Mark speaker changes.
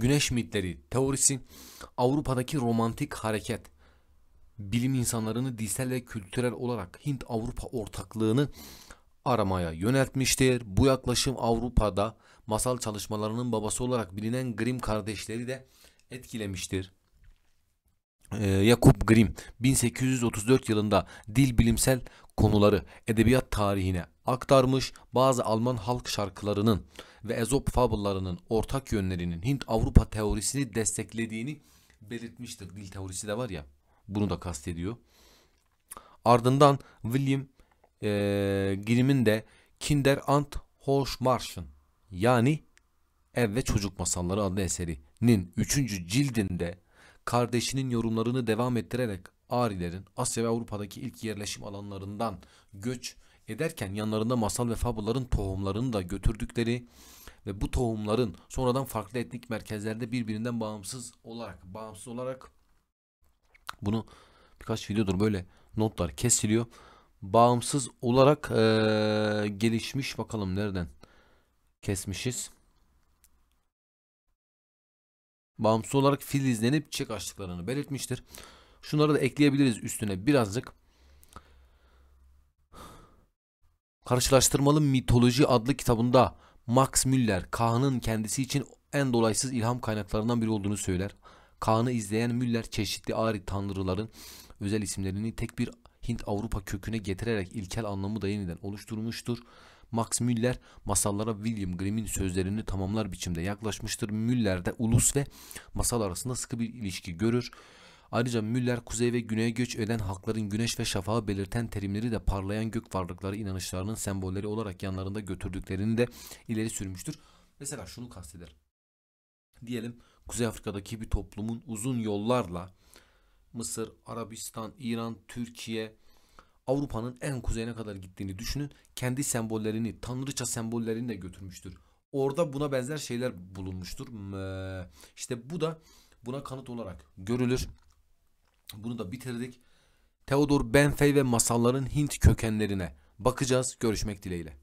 Speaker 1: güneş mitleri teorisi, Avrupa'daki romantik hareket, bilim insanlarını dilsel ve kültürel olarak Hint-Avrupa ortaklığını aramaya yöneltmiştir. Bu yaklaşım Avrupa'da masal çalışmalarının babası olarak bilinen Grimm kardeşleri de etkilemiştir. Yakup ee, Grimm 1834 yılında Dil Bilimsel konuları edebiyat tarihine aktarmış, bazı Alman halk şarkılarının ve Ezop fabullarının ortak yönlerinin Hint-Avrupa teorisini desteklediğini belirtmiştir. Dil teorisi de var ya, bunu da kastediyor. Ardından William e, Grimm'in de Kinder Ant Hoşmarş'ın yani Ev ve Çocuk Masalları adlı eserinin 3. cildinde kardeşinin yorumlarını devam ettirerek Arilerin Asya ve Avrupa'daki ilk yerleşim alanlarından göç ederken yanlarında masal ve fabuların tohumlarını da götürdükleri ve bu tohumların sonradan farklı etnik merkezlerde birbirinden bağımsız olarak bağımsız olarak bunu birkaç videodur böyle notlar kesiliyor. Bağımsız olarak ee, gelişmiş bakalım nereden kesmişiz. Bağımsız olarak filizlenip çek açtıklarını belirtmiştir. Şunları da ekleyebiliriz üstüne birazcık. Karşılaştırmalı Mitoloji adlı kitabında Max Müller Kaan'ın kendisi için en dolaysız ilham kaynaklarından biri olduğunu söyler. Kaan'ı izleyen Müller çeşitli ari tanrıların özel isimlerini tek bir Hint-Avrupa köküne getirerek ilkel anlamı da yeniden oluşturmuştur. Max Müller masallara William Grimm'in sözlerini tamamlar biçimde yaklaşmıştır. Müller de ulus ve masal arasında sıkı bir ilişki görür. Ayrıca Müller kuzey ve güneye göç eden hakların güneş ve şafağı belirten terimleri de parlayan gök varlıkları inanışlarının sembolleri olarak yanlarında götürdüklerini de ileri sürmüştür. Mesela şunu kasteder. Diyelim Kuzey Afrika'daki bir toplumun uzun yollarla Mısır, Arabistan, İran, Türkiye, Avrupa'nın en kuzeyine kadar gittiğini düşünün. Kendi sembollerini, tanrıça sembollerini de götürmüştür. Orada buna benzer şeyler bulunmuştur. Mmm, işte bu da buna kanıt olarak görülür. Bunu da bitirdik. Theodor Benfey ve masalların Hint kökenlerine bakacağız. Görüşmek dileğiyle.